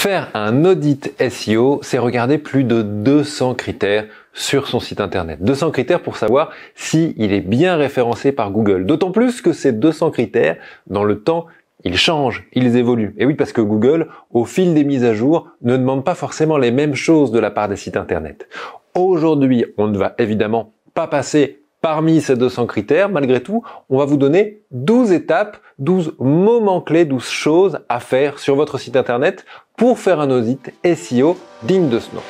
Faire un audit SEO, c'est regarder plus de 200 critères sur son site internet. 200 critères pour savoir s'il est bien référencé par Google. D'autant plus que ces 200 critères, dans le temps, ils changent, ils évoluent. Et oui, parce que Google, au fil des mises à jour, ne demande pas forcément les mêmes choses de la part des sites internet. Aujourd'hui, on ne va évidemment pas passer Parmi ces 200 critères, malgré tout, on va vous donner 12 étapes, 12 moments clés, 12 choses à faire sur votre site internet pour faire un audit SEO digne de ce nom.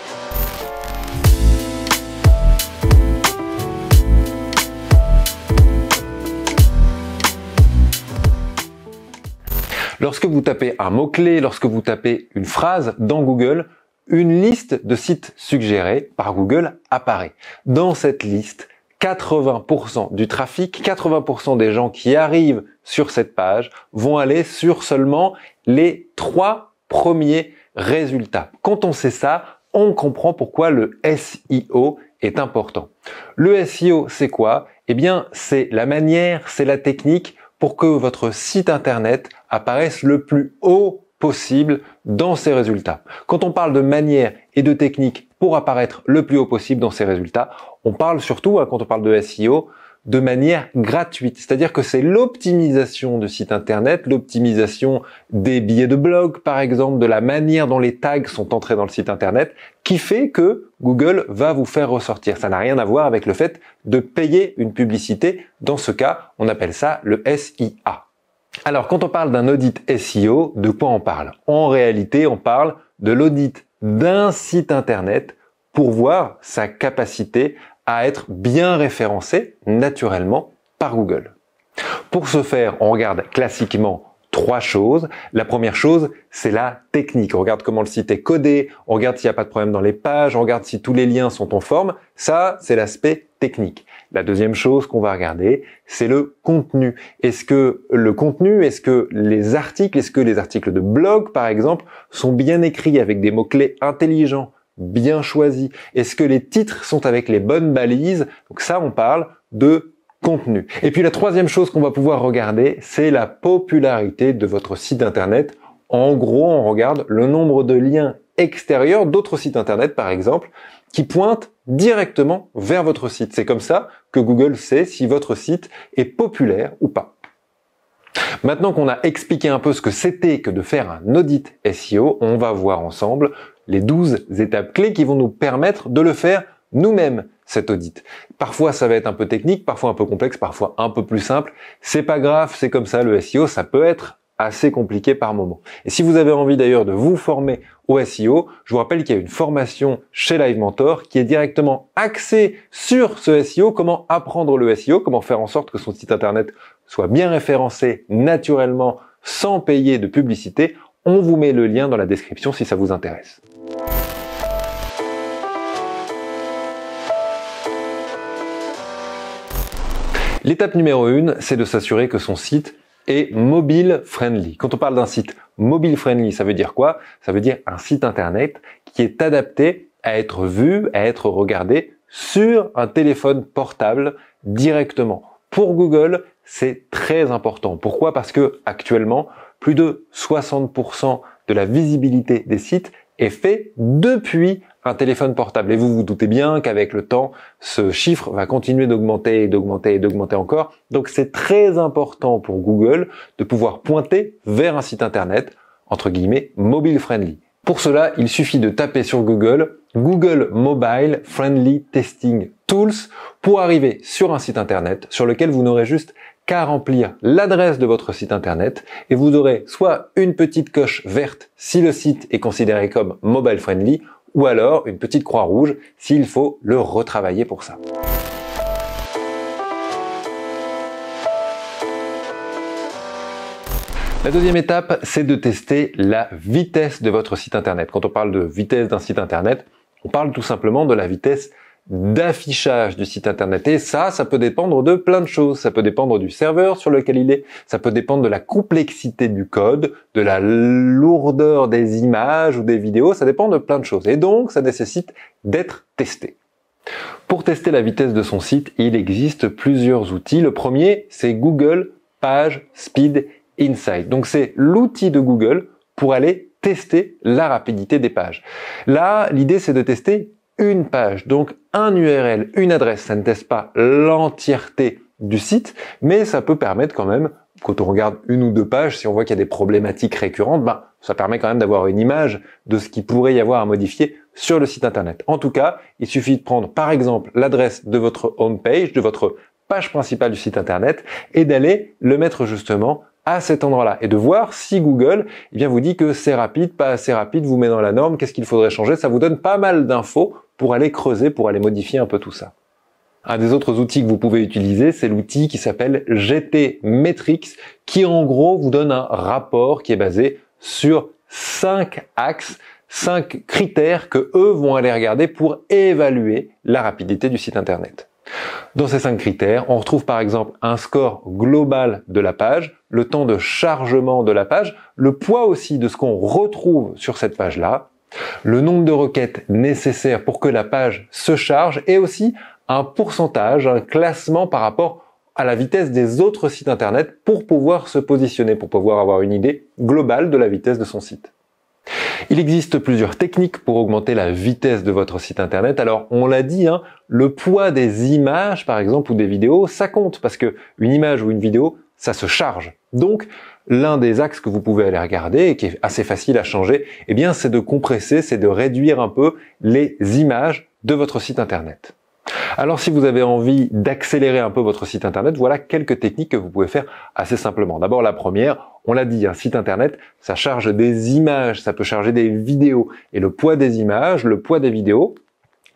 Lorsque vous tapez un mot-clé, lorsque vous tapez une phrase dans Google, une liste de sites suggérés par Google apparaît. Dans cette liste, 80% du trafic, 80% des gens qui arrivent sur cette page vont aller sur seulement les trois premiers résultats. Quand on sait ça, on comprend pourquoi le SEO est important. Le SEO, c'est quoi Eh bien, c'est la manière, c'est la technique pour que votre site internet apparaisse le plus haut possible dans ses résultats. Quand on parle de manière et de technique pour apparaître le plus haut possible dans ces résultats. On parle surtout, hein, quand on parle de SEO, de manière gratuite. C'est-à-dire que c'est l'optimisation du site internet, l'optimisation des billets de blog, par exemple, de la manière dont les tags sont entrés dans le site internet, qui fait que Google va vous faire ressortir. Ça n'a rien à voir avec le fait de payer une publicité. Dans ce cas, on appelle ça le SIA. Alors, quand on parle d'un audit SEO, de quoi on parle En réalité, on parle de l'audit d'un site internet pour voir sa capacité à être bien référencé naturellement par Google. Pour ce faire, on regarde classiquement trois choses. La première chose, c'est la technique. On regarde comment le site est codé, on regarde s'il n'y a pas de problème dans les pages, on regarde si tous les liens sont en forme. Ça, c'est l'aspect technique. La deuxième chose qu'on va regarder, c'est le contenu. Est-ce que le contenu, est-ce que les articles, est-ce que les articles de blog, par exemple, sont bien écrits avec des mots-clés intelligents, bien choisis Est-ce que les titres sont avec les bonnes balises Donc ça, on parle de contenu. Et puis la troisième chose qu'on va pouvoir regarder, c'est la popularité de votre site internet. En gros, on regarde le nombre de liens extérieurs d'autres sites internet, par exemple, qui pointe directement vers votre site. C'est comme ça que Google sait si votre site est populaire ou pas. Maintenant qu'on a expliqué un peu ce que c'était que de faire un audit SEO, on va voir ensemble les 12 étapes clés qui vont nous permettre de le faire nous-mêmes cet audit. Parfois ça va être un peu technique, parfois un peu complexe, parfois un peu plus simple. C'est pas grave, c'est comme ça le SEO, ça peut être assez compliqué par moment. Et si vous avez envie d'ailleurs de vous former au SEO, je vous rappelle qu'il y a une formation chez Live Mentor qui est directement axée sur ce SEO, comment apprendre le SEO, comment faire en sorte que son site internet soit bien référencé naturellement sans payer de publicité. On vous met le lien dans la description si ça vous intéresse. L'étape numéro 1, c'est de s'assurer que son site mobile friendly. Quand on parle d'un site mobile friendly, ça veut dire quoi Ça veut dire un site internet qui est adapté à être vu, à être regardé sur un téléphone portable directement. Pour Google, c'est très important. Pourquoi Parce que actuellement, plus de 60% de la visibilité des sites est fait depuis un téléphone portable. Et vous vous doutez bien qu'avec le temps, ce chiffre va continuer d'augmenter et d'augmenter et d'augmenter encore. Donc c'est très important pour Google de pouvoir pointer vers un site internet, entre guillemets, mobile friendly. Pour cela, il suffit de taper sur Google Google Mobile Friendly Testing Tools pour arriver sur un site internet sur lequel vous n'aurez juste qu'à remplir l'adresse de votre site internet et vous aurez soit une petite coche verte si le site est considéré comme mobile friendly ou alors une petite croix rouge s'il faut le retravailler pour ça. La deuxième étape, c'est de tester la vitesse de votre site internet. Quand on parle de vitesse d'un site internet, on parle tout simplement de la vitesse d'affichage du site internet. Et ça, ça peut dépendre de plein de choses. Ça peut dépendre du serveur sur lequel il est, ça peut dépendre de la complexité du code, de la lourdeur des images ou des vidéos, ça dépend de plein de choses. Et donc, ça nécessite d'être testé. Pour tester la vitesse de son site, il existe plusieurs outils. Le premier, c'est Google Page Speed Insight. Donc c'est l'outil de Google pour aller tester la rapidité des pages. Là, l'idée, c'est de tester une page, donc un URL, une adresse, ça ne teste pas l'entièreté du site, mais ça peut permettre quand même, quand on regarde une ou deux pages, si on voit qu'il y a des problématiques récurrentes, ben, ça permet quand même d'avoir une image de ce qui pourrait y avoir à modifier sur le site internet. En tout cas, il suffit de prendre par exemple l'adresse de votre home page, de votre page principale du site internet, et d'aller le mettre justement à cet endroit-là et de voir si Google eh bien, vous dit que c'est rapide, pas assez rapide, vous met dans la norme, qu'est-ce qu'il faudrait changer. Ça vous donne pas mal d'infos pour aller creuser, pour aller modifier un peu tout ça. Un des autres outils que vous pouvez utiliser, c'est l'outil qui s'appelle GT Metrics, qui en gros vous donne un rapport qui est basé sur cinq axes, cinq critères que eux vont aller regarder pour évaluer la rapidité du site internet. Dans ces cinq critères, on retrouve par exemple un score global de la page, le temps de chargement de la page, le poids aussi de ce qu'on retrouve sur cette page-là, le nombre de requêtes nécessaires pour que la page se charge et aussi un pourcentage, un classement par rapport à la vitesse des autres sites internet pour pouvoir se positionner, pour pouvoir avoir une idée globale de la vitesse de son site. Il existe plusieurs techniques pour augmenter la vitesse de votre site internet. Alors, on l'a dit, hein, le poids des images, par exemple, ou des vidéos, ça compte parce que une image ou une vidéo, ça se charge. Donc, l'un des axes que vous pouvez aller regarder et qui est assez facile à changer, eh bien, c'est de compresser, c'est de réduire un peu les images de votre site internet. Alors si vous avez envie d'accélérer un peu votre site internet, voilà quelques techniques que vous pouvez faire assez simplement. D'abord la première, on l'a dit, un site internet, ça charge des images, ça peut charger des vidéos. Et le poids des images, le poids des vidéos,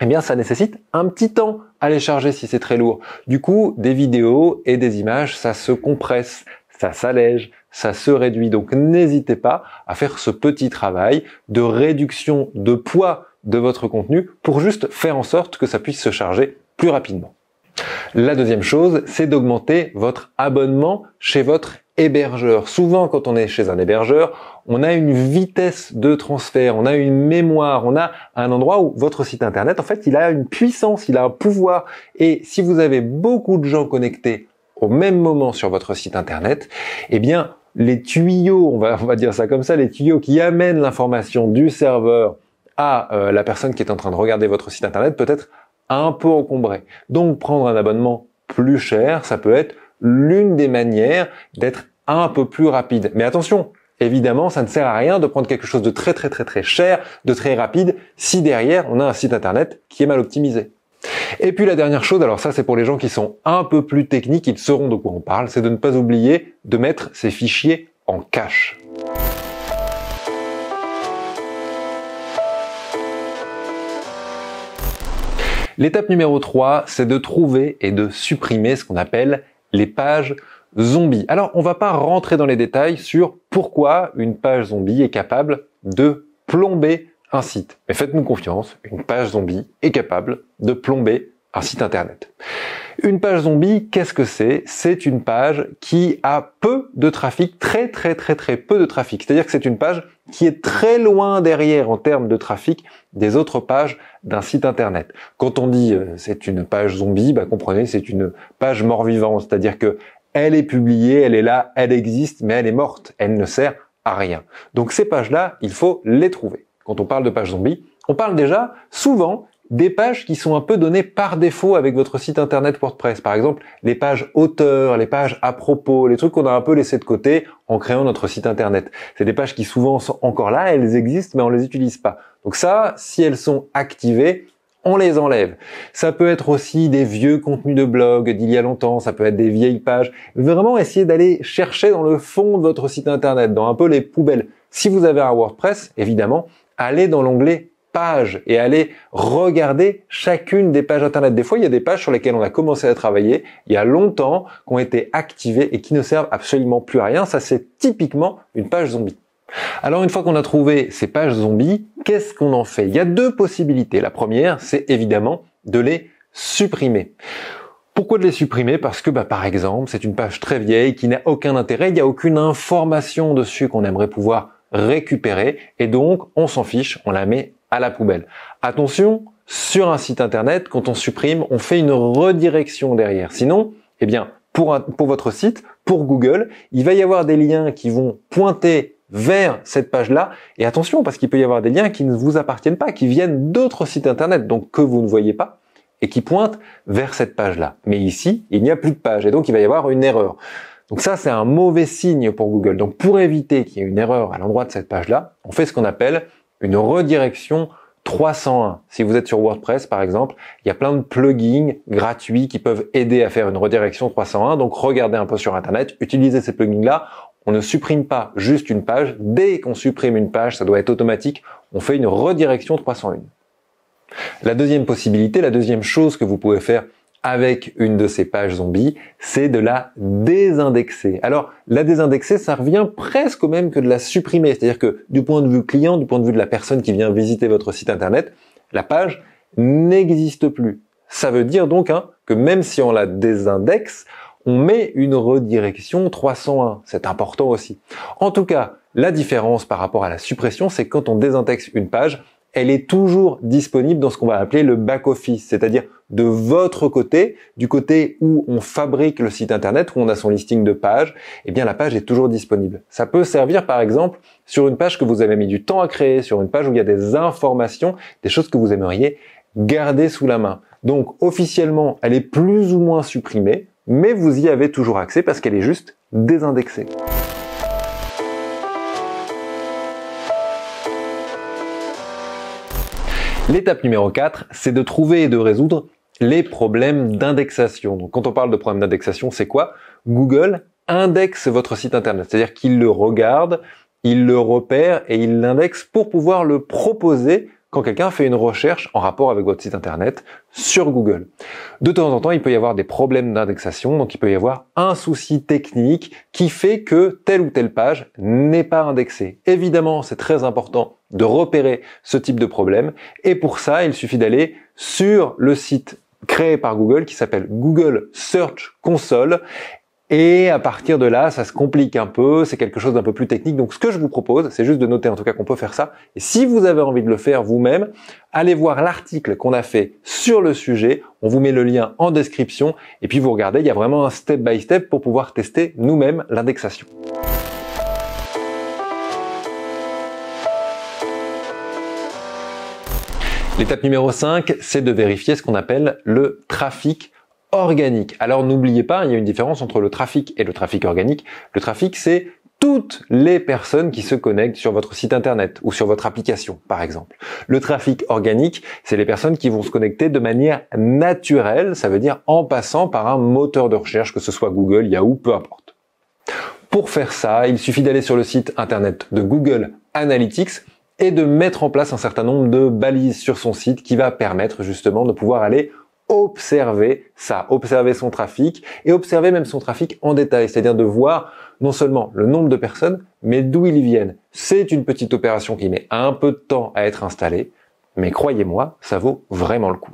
eh bien, ça nécessite un petit temps à les charger si c'est très lourd. Du coup, des vidéos et des images, ça se compresse, ça s'allège, ça se réduit. Donc, n'hésitez pas à faire ce petit travail de réduction de poids de votre contenu pour juste faire en sorte que ça puisse se charger plus rapidement. La deuxième chose, c'est d'augmenter votre abonnement chez votre hébergeur. Souvent, quand on est chez un hébergeur, on a une vitesse de transfert, on a une mémoire, on a un endroit où votre site internet, en fait, il a une puissance, il a un pouvoir. Et si vous avez beaucoup de gens connectés au même moment sur votre site internet, eh bien, les tuyaux, on va, on va dire ça comme ça, les tuyaux qui amènent l'information du serveur à euh, la personne qui est en train de regarder votre site internet peut être un peu encombré. Donc, prendre un abonnement plus cher, ça peut être l'une des manières d'être un peu plus rapide. Mais attention, évidemment, ça ne sert à rien de prendre quelque chose de très très très très cher, de très rapide, si derrière on a un site internet qui est mal optimisé. Et puis la dernière chose, alors ça c'est pour les gens qui sont un peu plus techniques, ils sauront de quoi on parle, c'est de ne pas oublier de mettre ces fichiers en cache. L'étape numéro 3, c'est de trouver et de supprimer ce qu'on appelle les pages zombies. Alors, on va pas rentrer dans les détails sur pourquoi une page zombie est capable de plomber un site. Mais faites-nous confiance, une page zombie est capable de plomber un site internet. Une page zombie, qu'est-ce que c'est C'est une page qui a peu de trafic, très très très très peu de trafic. C'est-à-dire que c'est une page qui est très loin derrière en termes de trafic des autres pages d'un site internet. Quand on dit euh, c'est une page zombie, bah, comprenez, c'est une page mort vivante, cest c'est-à-dire que elle est publiée, elle est là, elle existe, mais elle est morte, elle ne sert à rien. Donc ces pages-là, il faut les trouver. Quand on parle de page zombie, on parle déjà souvent des pages qui sont un peu données par défaut avec votre site internet WordPress. Par exemple, les pages auteurs, les pages à propos, les trucs qu'on a un peu laissés de côté en créant notre site internet. C'est des pages qui souvent sont encore là, elles existent, mais on les utilise pas. Donc ça, si elles sont activées, on les enlève. Ça peut être aussi des vieux contenus de blog d'il y a longtemps, ça peut être des vieilles pages. Vraiment essayer d'aller chercher dans le fond de votre site internet, dans un peu les poubelles. Si vous avez un WordPress, évidemment, allez dans l'onglet pages et aller regarder chacune des pages Internet. Des fois, il y a des pages sur lesquelles on a commencé à travailler il y a longtemps, qui ont été activées et qui ne servent absolument plus à rien. Ça, c'est typiquement une page zombie. Alors une fois qu'on a trouvé ces pages zombies, qu'est-ce qu'on en fait Il y a deux possibilités. La première, c'est évidemment de les supprimer. Pourquoi de les supprimer Parce que bah, par exemple, c'est une page très vieille qui n'a aucun intérêt, il n'y a aucune information dessus qu'on aimerait pouvoir récupérer et donc on s'en fiche, on la met la poubelle. Attention, sur un site internet, quand on supprime, on fait une redirection derrière. Sinon, eh bien, pour, pour votre site, pour Google, il va y avoir des liens qui vont pointer vers cette page-là. Et attention, parce qu'il peut y avoir des liens qui ne vous appartiennent pas, qui viennent d'autres sites internet, donc que vous ne voyez pas et qui pointent vers cette page-là. Mais ici, il n'y a plus de page et donc il va y avoir une erreur. Donc ça, c'est un mauvais signe pour Google. Donc pour éviter qu'il y ait une erreur à l'endroit de cette page-là, on fait ce qu'on appelle une redirection 301. Si vous êtes sur WordPress, par exemple, il y a plein de plugins gratuits qui peuvent aider à faire une redirection 301. Donc, regardez un peu sur Internet, utilisez ces plugins-là. On ne supprime pas juste une page. Dès qu'on supprime une page, ça doit être automatique. On fait une redirection 301. La deuxième possibilité, la deuxième chose que vous pouvez faire avec une de ces pages zombies, c'est de la désindexer. Alors, la désindexer, ça revient presque au même que de la supprimer. C'est-à-dire que du point de vue client, du point de vue de la personne qui vient visiter votre site internet, la page n'existe plus. Ça veut dire donc hein, que même si on la désindexe, on met une redirection 301. C'est important aussi. En tout cas, la différence par rapport à la suppression, c'est quand on désindexe une page, elle est toujours disponible dans ce qu'on va appeler le back-office, c'est-à-dire de votre côté, du côté où on fabrique le site internet, où on a son listing de pages, eh bien la page est toujours disponible. Ça peut servir par exemple sur une page que vous avez mis du temps à créer, sur une page où il y a des informations, des choses que vous aimeriez garder sous la main. Donc officiellement, elle est plus ou moins supprimée, mais vous y avez toujours accès parce qu'elle est juste désindexée. L'étape numéro 4, c'est de trouver et de résoudre les problèmes d'indexation. Donc quand on parle de problèmes d'indexation, c'est quoi Google indexe votre site internet, c'est-à-dire qu'il le regarde, il le repère et il l'indexe pour pouvoir le proposer quand quelqu'un fait une recherche en rapport avec votre site internet sur Google. De temps en temps, il peut y avoir des problèmes d'indexation, donc il peut y avoir un souci technique qui fait que telle ou telle page n'est pas indexée. Évidemment, c'est très important de repérer ce type de problème. Et pour ça, il suffit d'aller sur le site créé par Google qui s'appelle Google Search Console. Et à partir de là, ça se complique un peu, c'est quelque chose d'un peu plus technique. Donc ce que je vous propose, c'est juste de noter en tout cas qu'on peut faire ça. Et si vous avez envie de le faire vous-même, allez voir l'article qu'on a fait sur le sujet. On vous met le lien en description. Et puis vous regardez, il y a vraiment un step by step pour pouvoir tester nous-mêmes l'indexation. L'étape numéro 5, c'est de vérifier ce qu'on appelle le trafic organique. Alors n'oubliez pas, il y a une différence entre le trafic et le trafic organique. Le trafic, c'est toutes les personnes qui se connectent sur votre site internet ou sur votre application, par exemple. Le trafic organique, c'est les personnes qui vont se connecter de manière naturelle, ça veut dire en passant par un moteur de recherche, que ce soit Google, Yahoo, peu importe. Pour faire ça, il suffit d'aller sur le site internet de Google Analytics et de mettre en place un certain nombre de balises sur son site qui va permettre justement de pouvoir aller observer ça, observer son trafic et observer même son trafic en détail, c'est-à-dire de voir non seulement le nombre de personnes, mais d'où ils viennent. C'est une petite opération qui met un peu de temps à être installée, mais croyez-moi, ça vaut vraiment le coup.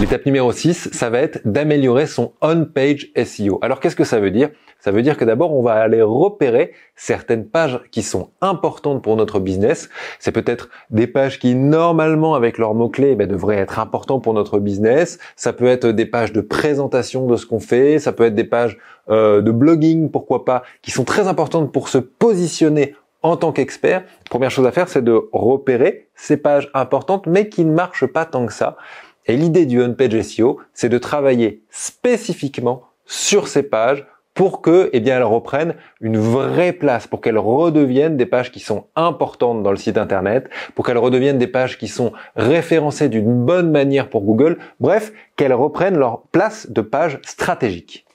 L'étape numéro 6, ça va être d'améliorer son on-page SEO. Alors qu'est-ce que ça veut dire Ça veut dire que d'abord, on va aller repérer certaines pages qui sont importantes pour notre business. C'est peut-être des pages qui, normalement, avec leurs mots-clés, eh ben, devraient être importants pour notre business. Ça peut être des pages de présentation de ce qu'on fait. Ça peut être des pages euh, de blogging, pourquoi pas, qui sont très importantes pour se positionner en tant qu'expert, première chose à faire, c'est de repérer ces pages importantes, mais qui ne marchent pas tant que ça. Et l'idée du on-page SEO, c'est de travailler spécifiquement sur ces pages pour que, eh bien, elles reprennent une vraie place, pour qu'elles redeviennent des pages qui sont importantes dans le site internet, pour qu'elles redeviennent des pages qui sont référencées d'une bonne manière pour Google. Bref, qu'elles reprennent leur place de page stratégique.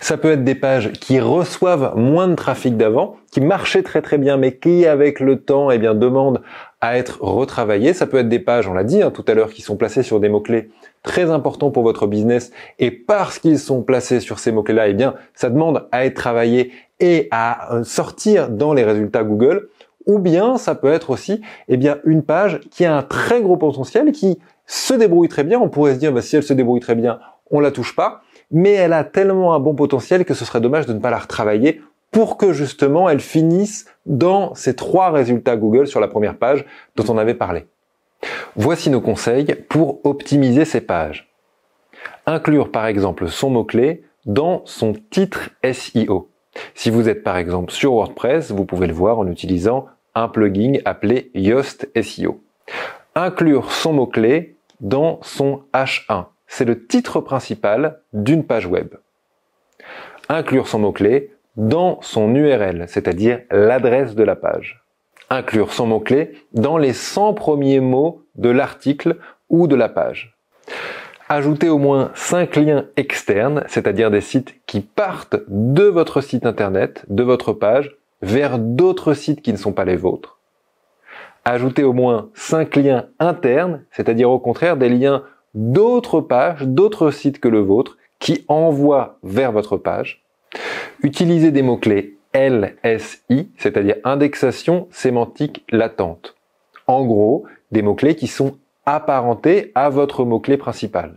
Ça peut être des pages qui reçoivent moins de trafic d'avant, qui marchaient très très bien, mais qui avec le temps, eh bien, demandent à être retravaillé, Ça peut être des pages, on l'a dit hein, tout à l'heure, qui sont placées sur des mots-clés très importants pour votre business. Et parce qu'ils sont placés sur ces mots-clés-là, eh bien, ça demande à être travaillé et à euh, sortir dans les résultats Google. Ou bien, ça peut être aussi, eh bien, une page qui a un très gros potentiel, qui se débrouille très bien. On pourrait se dire, bah, si elle se débrouille très bien, on la touche pas mais elle a tellement un bon potentiel que ce serait dommage de ne pas la retravailler pour que justement elles finissent dans ces trois résultats Google sur la première page dont on avait parlé. Voici nos conseils pour optimiser ces pages. Inclure par exemple son mot-clé dans son titre SEO. Si vous êtes par exemple sur WordPress, vous pouvez le voir en utilisant un plugin appelé Yoast SEO. Inclure son mot-clé dans son H1. C'est le titre principal d'une page web. Inclure son mot-clé dans son URL, c'est-à-dire l'adresse de la page. Inclure son mot-clé dans les 100 premiers mots de l'article ou de la page. Ajouter au moins 5 liens externes, c'est-à-dire des sites qui partent de votre site internet, de votre page, vers d'autres sites qui ne sont pas les vôtres. Ajouter au moins 5 liens internes, c'est-à-dire au contraire des liens d'autres pages, d'autres sites que le vôtre, qui envoient vers votre page. Utilisez des mots-clés LSI, c'est-à-dire indexation sémantique latente. En gros, des mots-clés qui sont apparentés à votre mot-clé principal.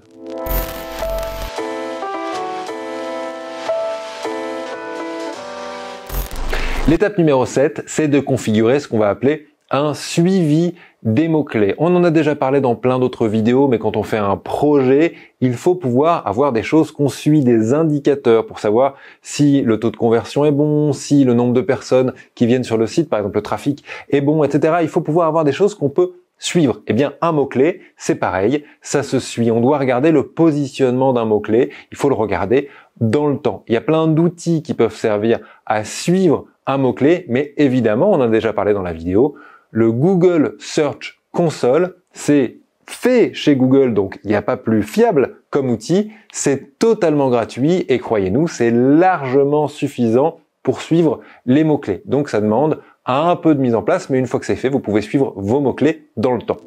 L'étape numéro 7, c'est de configurer ce qu'on va appeler un suivi des mots-clés. On en a déjà parlé dans plein d'autres vidéos, mais quand on fait un projet, il faut pouvoir avoir des choses qu'on suit, des indicateurs pour savoir si le taux de conversion est bon, si le nombre de personnes qui viennent sur le site, par exemple le trafic, est bon, etc. Il faut pouvoir avoir des choses qu'on peut suivre. Eh bien, un mot-clé, c'est pareil, ça se suit. On doit regarder le positionnement d'un mot-clé, il faut le regarder dans le temps. Il y a plein d'outils qui peuvent servir à suivre un mot-clé, mais évidemment, on en a déjà parlé dans la vidéo, le Google Search Console, c'est fait chez Google, donc il n'y a pas plus fiable comme outil, c'est totalement gratuit et croyez-nous, c'est largement suffisant pour suivre les mots-clés. Donc ça demande un peu de mise en place, mais une fois que c'est fait, vous pouvez suivre vos mots-clés dans le temps.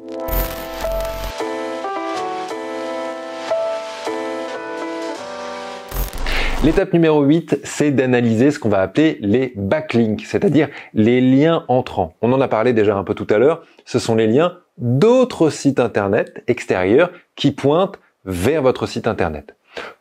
L'étape numéro 8, c'est d'analyser ce qu'on va appeler les backlinks, c'est-à-dire les liens entrants. On en a parlé déjà un peu tout à l'heure, ce sont les liens d'autres sites internet extérieurs qui pointent vers votre site internet.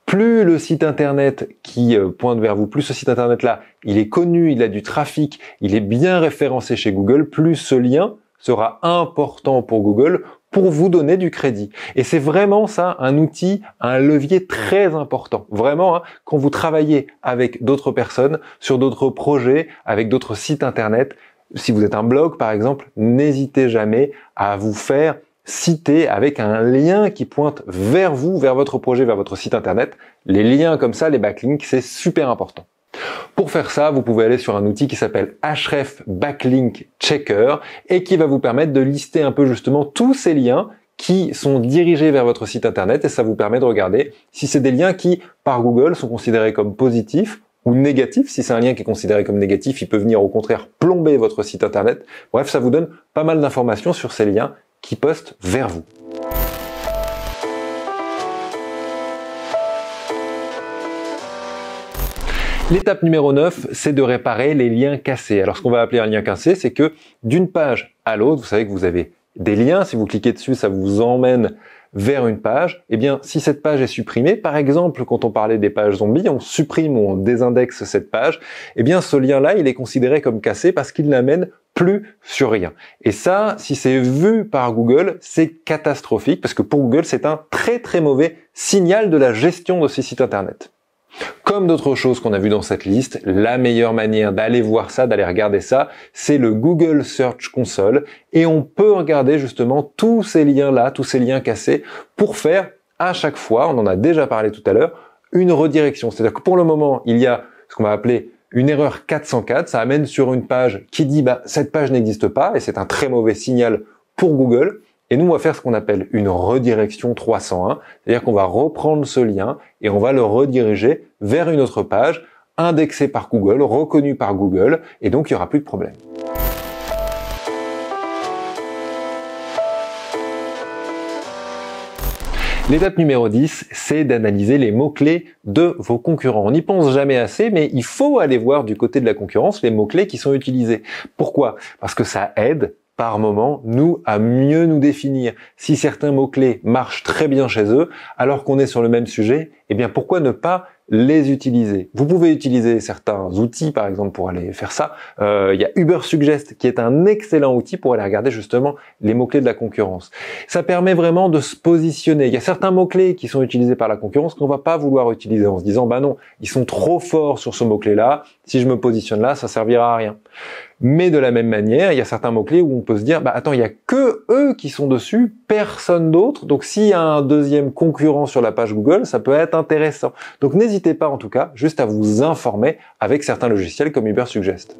Plus le site internet qui euh, pointe vers vous, plus ce site internet là, il est connu, il a du trafic, il est bien référencé chez Google, plus ce lien sera important pour Google pour vous donner du crédit. Et c'est vraiment ça, un outil, un levier très important. Vraiment, hein, quand vous travaillez avec d'autres personnes, sur d'autres projets, avec d'autres sites internet, si vous êtes un blog par exemple, n'hésitez jamais à vous faire citer avec un lien qui pointe vers vous, vers votre projet, vers votre site internet. Les liens comme ça, les backlinks, c'est super important. Pour faire ça, vous pouvez aller sur un outil qui s'appelle href backlink checker et qui va vous permettre de lister un peu justement tous ces liens qui sont dirigés vers votre site internet et ça vous permet de regarder si c'est des liens qui, par Google, sont considérés comme positifs ou négatifs. Si c'est un lien qui est considéré comme négatif, il peut venir au contraire plomber votre site internet. Bref, ça vous donne pas mal d'informations sur ces liens qui postent vers vous. L'étape numéro 9, c'est de réparer les liens cassés. Alors ce qu'on va appeler un lien cassé, c'est que d'une page à l'autre, vous savez que vous avez des liens, si vous cliquez dessus, ça vous emmène vers une page, eh bien, si cette page est supprimée, par exemple, quand on parlait des pages zombies, on supprime ou on désindexe cette page, eh bien, ce lien-là, il est considéré comme cassé parce qu'il n'amène plus sur rien. Et ça, si c'est vu par Google, c'est catastrophique parce que pour Google, c'est un très très mauvais signal de la gestion de ces sites internet. Comme d'autres choses qu'on a vu dans cette liste, la meilleure manière d'aller voir ça, d'aller regarder ça, c'est le Google Search Console et on peut regarder justement tous ces liens-là, tous ces liens cassés pour faire à chaque fois, on en a déjà parlé tout à l'heure, une redirection. C'est-à-dire que pour le moment, il y a ce qu'on va appeler une erreur 404, ça amène sur une page qui dit bah, cette page n'existe pas et c'est un très mauvais signal pour Google. Et nous, on va faire ce qu'on appelle une redirection 301, c'est-à-dire qu'on va reprendre ce lien et on va le rediriger vers une autre page indexée par Google, reconnue par Google, et donc il n'y aura plus de problème. L'étape numéro 10, c'est d'analyser les mots-clés de vos concurrents. On n'y pense jamais assez, mais il faut aller voir du côté de la concurrence les mots-clés qui sont utilisés. Pourquoi Parce que ça aide par moment, nous, à mieux nous définir. Si certains mots-clés marchent très bien chez eux, alors qu'on est sur le même sujet, eh bien pourquoi ne pas les utiliser Vous pouvez utiliser certains outils, par exemple, pour aller faire ça. Euh, il y a Uber Suggest, qui est un excellent outil pour aller regarder justement les mots-clés de la concurrence. Ça permet vraiment de se positionner. Il y a certains mots-clés qui sont utilisés par la concurrence qu'on va pas vouloir utiliser en se disant, bah non, ils sont trop forts sur ce mot-clé-là, si je me positionne là, ça servira à rien. Mais de la même manière, il y a certains mots-clés où on peut se dire, bah attends, il y a que eux qui sont dessus, personne d'autre. Donc s'il y a un deuxième concurrent sur la page Google, ça peut être intéressant. Donc n'hésitez pas en tout cas, juste à vous informer avec certains logiciels comme Uber Suggest.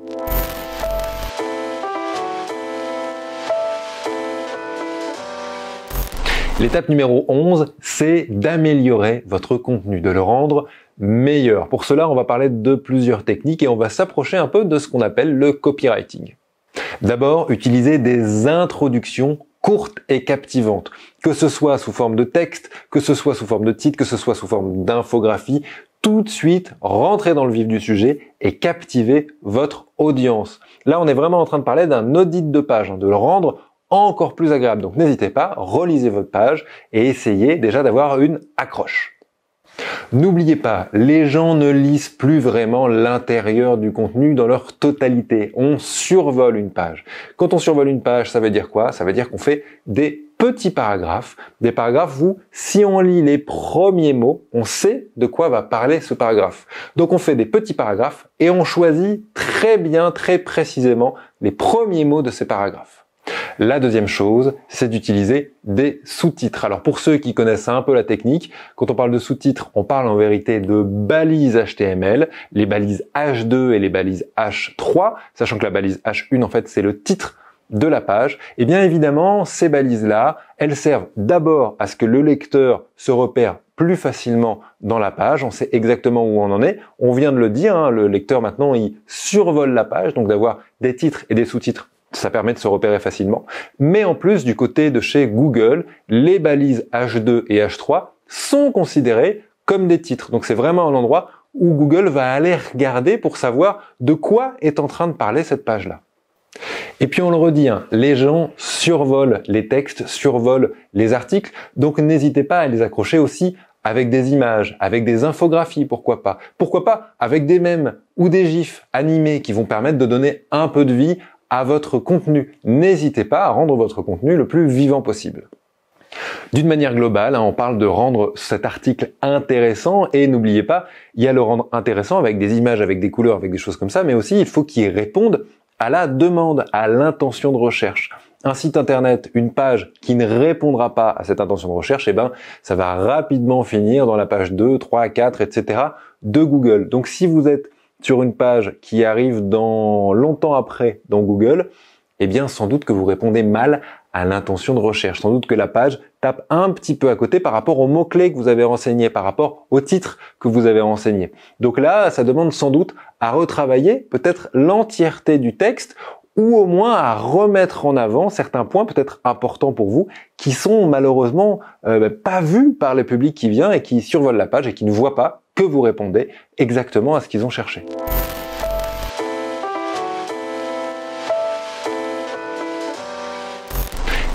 L'étape numéro 11, c'est d'améliorer votre contenu, de le rendre Meilleur. Pour cela, on va parler de plusieurs techniques et on va s'approcher un peu de ce qu'on appelle le copywriting. D'abord, utiliser des introductions courtes et captivantes, que ce soit sous forme de texte, que ce soit sous forme de titre, que ce soit sous forme d'infographie, tout de suite rentrez dans le vif du sujet et captiver votre audience. Là, on est vraiment en train de parler d'un audit de page, hein, de le rendre encore plus agréable. Donc n'hésitez pas, relisez votre page et essayez déjà d'avoir une accroche. N'oubliez pas, les gens ne lisent plus vraiment l'intérieur du contenu dans leur totalité. On survole une page. Quand on survole une page, ça veut dire quoi Ça veut dire qu'on fait des petits paragraphes, des paragraphes où, si on lit les premiers mots, on sait de quoi va parler ce paragraphe. Donc on fait des petits paragraphes et on choisit très bien, très précisément les premiers mots de ces paragraphes. La deuxième chose, c'est d'utiliser des sous-titres. Alors pour ceux qui connaissent un peu la technique, quand on parle de sous-titres, on parle en vérité de balises HTML, les balises H2 et les balises H3, sachant que la balise H1 en fait c'est le titre de la page, et eh bien évidemment, ces balises-là, elles servent d'abord à ce que le lecteur se repère plus facilement dans la page, on sait exactement où on en est, on vient de le dire, hein, le lecteur maintenant, il survole la page, donc d'avoir des titres et des sous-titres ça permet de se repérer facilement. Mais en plus, du côté de chez Google, les balises H2 et H3 sont considérées comme des titres. Donc c'est vraiment un endroit où Google va aller regarder pour savoir de quoi est en train de parler cette page-là. Et puis on le redit, hein, les gens survolent les textes, survolent les articles, donc n'hésitez pas à les accrocher aussi avec des images, avec des infographies, pourquoi pas. Pourquoi pas avec des mèmes ou des gifs animés qui vont permettre de donner un peu de vie à votre contenu. N'hésitez pas à rendre votre contenu le plus vivant possible. D'une manière globale, hein, on parle de rendre cet article intéressant et n'oubliez pas, il y a le rendre intéressant avec des images, avec des couleurs, avec des choses comme ça, mais aussi il faut qu'il réponde à la demande, à l'intention de recherche. Un site internet, une page qui ne répondra pas à cette intention de recherche, eh ben, ça va rapidement finir dans la page 2, 3, 4, etc. de Google. Donc si vous êtes sur une page qui arrive dans longtemps après dans Google, eh bien sans doute que vous répondez mal à l'intention de recherche. Sans doute que la page tape un petit peu à côté par rapport aux mots-clés que vous avez renseignés, par rapport au titre que vous avez renseigné. Donc là, ça demande sans doute à retravailler peut-être l'entièreté du texte ou au moins à remettre en avant certains points peut-être importants pour vous qui sont malheureusement euh, bah, pas vus par le public qui vient et qui survole la page et qui ne voit pas que vous répondez exactement à ce qu'ils ont cherché.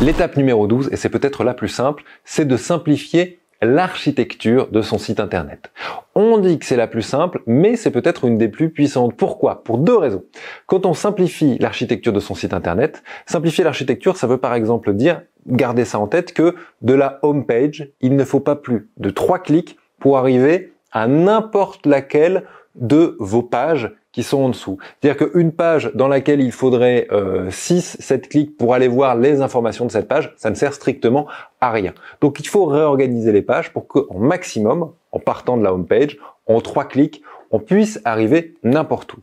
L'étape numéro 12, et c'est peut-être la plus simple, c'est de simplifier l'architecture de son site internet. On dit que c'est la plus simple, mais c'est peut-être une des plus puissantes. Pourquoi Pour deux raisons. Quand on simplifie l'architecture de son site internet, simplifier l'architecture, ça veut par exemple dire, gardez ça en tête, que de la home page, il ne faut pas plus de trois clics pour arriver à n'importe laquelle de vos pages qui sont en dessous. C'est-à-dire qu'une page dans laquelle il faudrait 6, euh, 7 clics pour aller voir les informations de cette page, ça ne sert strictement à rien. Donc il faut réorganiser les pages pour qu'en maximum, en partant de la home page, en 3 clics, on puisse arriver n'importe où.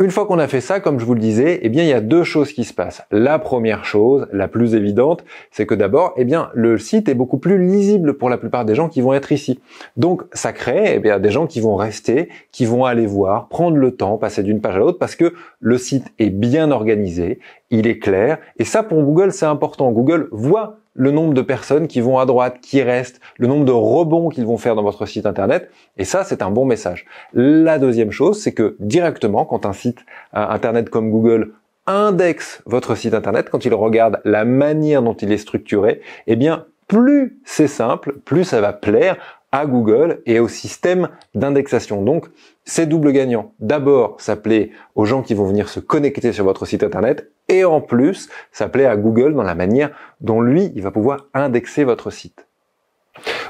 Une fois qu'on a fait ça, comme je vous le disais, eh bien, il y a deux choses qui se passent. La première chose, la plus évidente, c'est que d'abord, eh bien, le site est beaucoup plus lisible pour la plupart des gens qui vont être ici. Donc, ça crée, eh bien, des gens qui vont rester, qui vont aller voir, prendre le temps, passer d'une page à l'autre parce que le site est bien organisé il est clair. Et ça, pour Google, c'est important. Google voit le nombre de personnes qui vont à droite, qui restent, le nombre de rebonds qu'ils vont faire dans votre site internet. Et ça, c'est un bon message. La deuxième chose, c'est que directement, quand un site internet comme Google indexe votre site internet, quand il regarde la manière dont il est structuré, eh bien, plus c'est simple, plus ça va plaire, à Google et au système d'indexation. Donc, c'est double gagnant. D'abord, ça plaît aux gens qui vont venir se connecter sur votre site internet et en plus, ça plaît à Google dans la manière dont lui, il va pouvoir indexer votre site.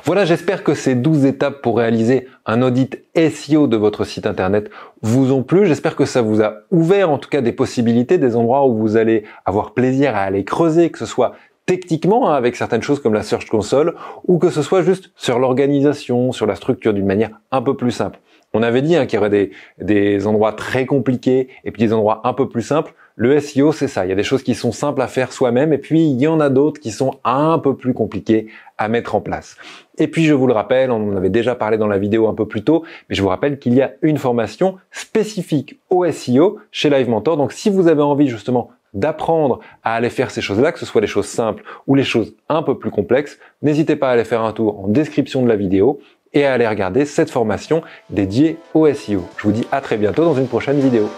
Voilà, j'espère que ces 12 étapes pour réaliser un audit SEO de votre site internet vous ont plu. J'espère que ça vous a ouvert en tout cas des possibilités, des endroits où vous allez avoir plaisir à aller creuser, que ce soit techniquement hein, avec certaines choses comme la Search Console, ou que ce soit juste sur l'organisation, sur la structure d'une manière un peu plus simple. On avait dit hein, qu'il y aurait des, des endroits très compliqués et puis des endroits un peu plus simples. Le SEO, c'est ça. Il y a des choses qui sont simples à faire soi-même et puis il y en a d'autres qui sont un peu plus compliquées à mettre en place. Et puis, je vous le rappelle, on en avait déjà parlé dans la vidéo un peu plus tôt, mais je vous rappelle qu'il y a une formation spécifique au SEO chez Live Mentor. Donc, si vous avez envie justement d'apprendre à aller faire ces choses-là, que ce soit les choses simples ou les choses un peu plus complexes, n'hésitez pas à aller faire un tour en description de la vidéo et à aller regarder cette formation dédiée au SEO. Je vous dis à très bientôt dans une prochaine vidéo.